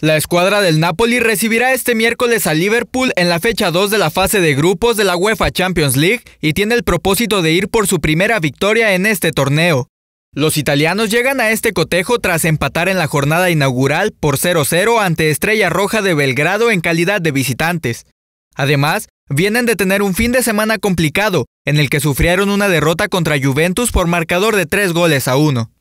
La escuadra del Napoli recibirá este miércoles a Liverpool en la fecha 2 de la fase de grupos de la UEFA Champions League y tiene el propósito de ir por su primera victoria en este torneo. Los italianos llegan a este cotejo tras empatar en la jornada inaugural por 0-0 ante Estrella Roja de Belgrado en calidad de visitantes. Además, vienen de tener un fin de semana complicado, en el que sufrieron una derrota contra Juventus por marcador de 3 goles a 1.